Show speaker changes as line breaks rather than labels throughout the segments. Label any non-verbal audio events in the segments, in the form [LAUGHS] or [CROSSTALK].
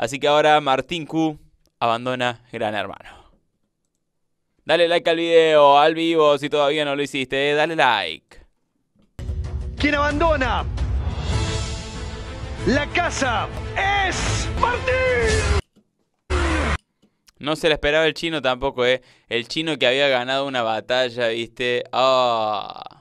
Así que ahora Martín Q abandona Gran Hermano. Dale like al video, al vivo, si todavía no lo hiciste, eh, dale like. Quien abandona la casa es Martín. No se le esperaba el chino tampoco, ¿eh? El chino que había ganado una batalla, ¿viste? ¡Ah!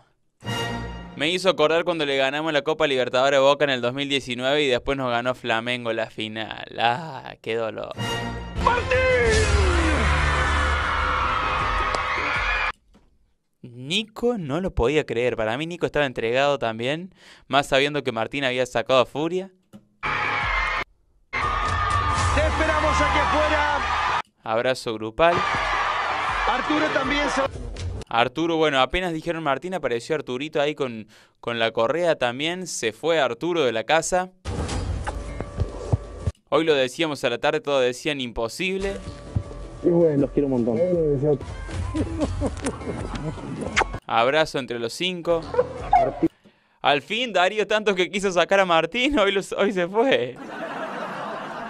Me hizo acordar cuando le ganamos la Copa Libertadores Boca en el 2019 y después nos ganó Flamengo la final. ¡Ah, qué dolor! ¡Martín! Nico no lo podía creer. Para mí Nico estaba entregado también, más sabiendo que Martín había sacado a Furia. Te esperamos aquí afuera. Abrazo grupal. Arturo también se... Arturo, bueno, apenas dijeron Martín, apareció Arturito ahí con, con la correa también. Se fue Arturo de la casa. Hoy lo decíamos a la tarde, todos decían imposible. bueno, los quiero un montón. Abrazo entre los cinco. Al fin, Darío, tanto que quiso sacar a Martín, hoy, hoy se fue.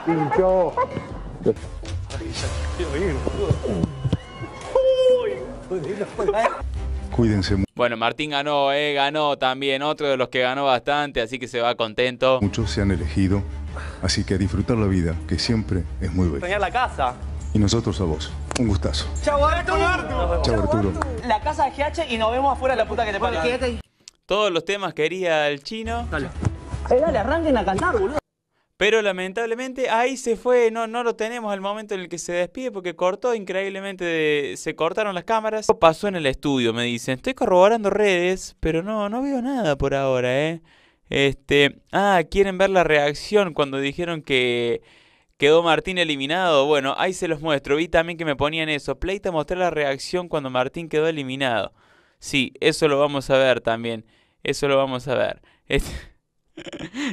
Pinchó. Cuídense mucho. Bueno, Martín ganó, eh, ganó también, otro de los que ganó bastante, así que se va contento. Muchos se han elegido, así que a disfrutar la vida, que siempre es muy bella. la casa. Y nosotros a vos. Un gustazo. Chau, Arturo. Chau, Arturo. La casa de GH y nos vemos afuera la puta que te pone. Todos los temas quería el chino. Dale. Eh, dale, arranquen a cantar, boludo. Pero lamentablemente ahí se fue, no, no lo tenemos al momento en el que se despide porque cortó increíblemente, se cortaron las cámaras. Pasó en el estudio, me dicen. Estoy corroborando redes, pero no, no veo nada por ahora, ¿eh? Este, ah, quieren ver la reacción cuando dijeron que quedó Martín eliminado. Bueno, ahí se los muestro. Vi también que me ponían eso. Pleita mostré la reacción cuando Martín quedó eliminado. Sí, eso lo vamos a ver también. Eso lo vamos a ver. [LAUGHS] Este,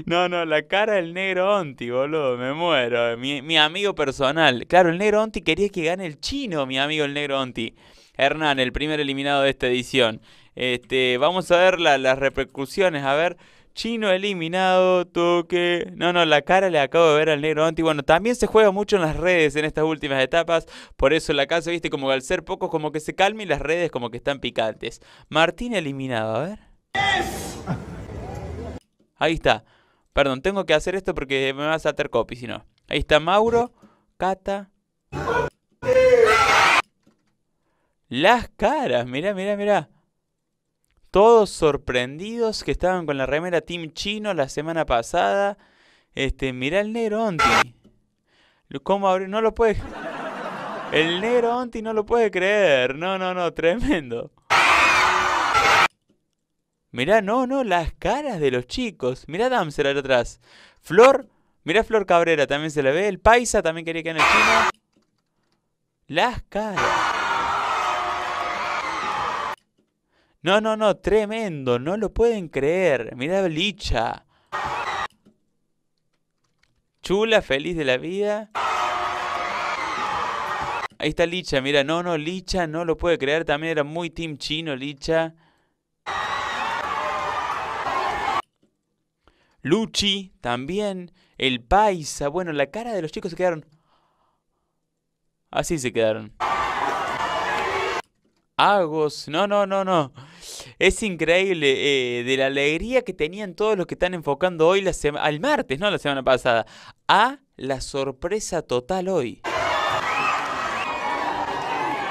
no, no, la cara del negro Onti, boludo, me muero. Mi, amigo personal. Claro, el negro Onti quería que gane el chino, mi amigo el negro Onti. Hernán, el primer eliminado de esta edición. Este, vamos a ver las repercusiones, a ver. Chino eliminado, toque. No, no, la cara le acabo de ver al negro Onti. Bueno, también se juega mucho en las redes en estas últimas etapas. Por eso la casa, viste, como al ser pocos, como que se calma y las redes como que están picantes. Martín eliminado, a ver. Ahí está. Perdón, tengo que hacer esto porque me vas a hacer copy, si no. Ahí está Mauro, Cata. Las caras, mirá, mirá, mirá. Todos sorprendidos que estaban con la remera Team Chino la semana pasada. Este, mirá el negro Onti. ¿Cómo abrir? No lo puede. El negro Onti no lo puede creer. No, no, no, tremendo. Mirá, no, no, las caras de los chicos. Mirá Damser allá atrás. Flor, mirá Flor Cabrera, también se la ve. El Paisa también quería que en chino. Las caras. No, no, no, tremendo, no lo pueden creer. Mirá Licha. Chula, feliz de la vida. Ahí está Licha, mira, no, no, Licha no lo puede creer. También era muy team chino, Licha. Luchi también, el Paisa, bueno, la cara de los chicos se quedaron... Así se quedaron. Agos, no, no, no, no. Es increíble eh, de la alegría que tenían todos los que están enfocando hoy, la al martes, no la semana pasada, a la sorpresa total hoy.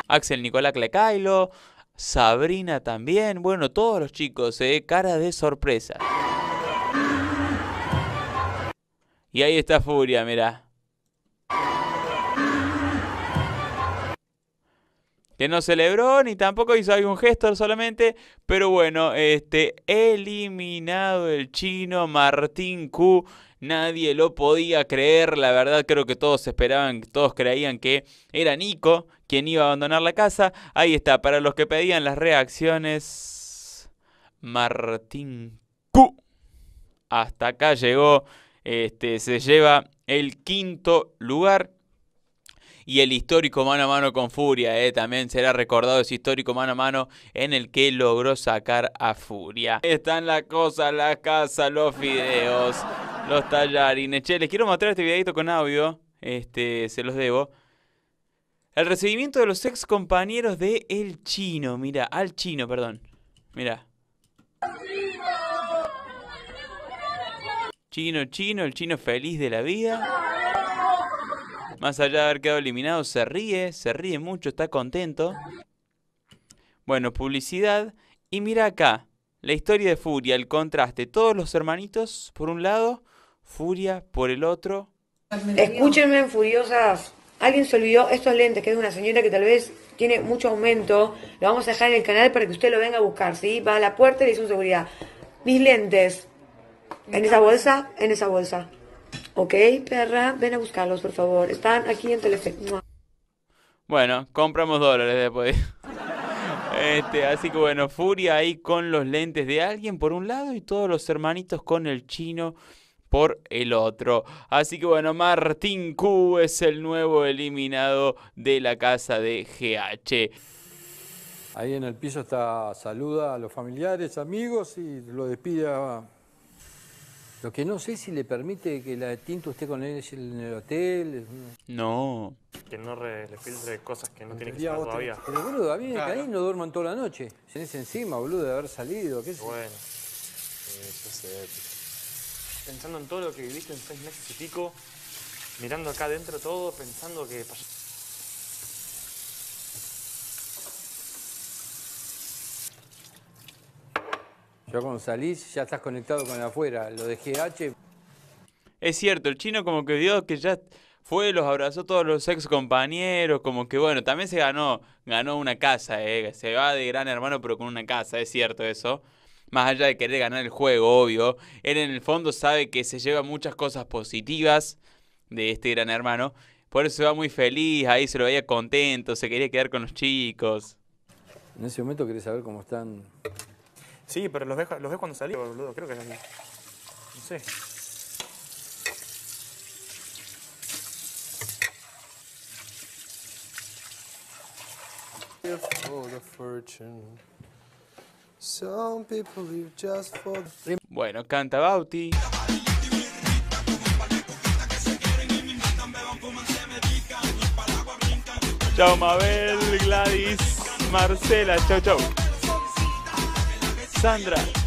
Axel Nicolás Clecailo, Sabrina también, bueno, todos los chicos, eh, cara de sorpresa. Y ahí está Furia, mirá. Que no celebró ni tampoco hizo algún gesto solamente. Pero bueno, este, eliminado el chino Martín Q. Nadie lo podía creer. La verdad, creo que todos esperaban, todos creían que era Nico quien iba a abandonar la casa. Ahí está, para los que pedían las reacciones. Martín Q. Hasta acá llegó este, se lleva el quinto lugar. Y el histórico mano a mano con Furia, eh, también será recordado ese histórico mano a mano en el que logró sacar a Furia. Están las cosas, las casas, los fideos, los tallarines. Che, les quiero mostrar este videito con audio, este, se los debo. El recibimiento de los ex compañeros de El Chino. Mira, al Chino, perdón. Mira. Chino, chino, el chino feliz de la vida. Más allá de haber quedado eliminado, se ríe, se ríe mucho, está contento. Bueno, publicidad. Y mira acá, la historia de Furia, el contraste. Todos los hermanitos, por un lado, Furia por el otro. Escúchenme, furiosas. Alguien se olvidó estos lentes, que es una señora que tal vez tiene mucho aumento. Lo vamos a dejar en el canal para que usted lo venga a buscar, ¿sí? Va a la puerta y le dice un seguridad. Mis lentes, en esa bolsa, en esa bolsa. Ok, perra, ven a buscarlos, por favor. Están aquí en Telefe. Bueno, compramos dólares después. [LAUGHS] Este, así que bueno, Furia ahí con los lentes de alguien por un lado y todos los hermanitos con el chino por el otro. Así que bueno, Martín Q es el nuevo eliminado de la casa de GH. Ahí en el piso está saluda a los familiares, amigos y lo despide a lo que no sé si le permite que la tinta esté con él en el hotel. No. Que no le filtre cosas que no tiene que ser todavía. Pero boludo, a mí claro. ahí no duerman toda la noche. Tenés encima, boludo, de haber salido, Bueno. Eso eh, sé. Pensando en todo lo que viviste en seis meses y pico, mirando acá adentro todo, pensando que ya cuando salís ya estás conectado con afuera. Lo de GH. Es cierto, el chino como que vio que ya fue, los abrazó todos los ex compañeros, como que bueno, también se ganó, ganó una casa, eh, se va de gran hermano pero con una casa, es cierto eso. Más allá de querer ganar el juego, obvio, él en el fondo sabe que se lleva muchas cosas positivas de este gran hermano, por eso se va muy feliz, ahí se lo veía contento, se quería quedar con los chicos. En ese momento querés saber cómo están Sí, pero los ves, los cuando salí, boludo, creo que es así. No sé. Bueno, canta Bauti. Chao Mabel, Gladys, Marcela, chao chao. Sandra.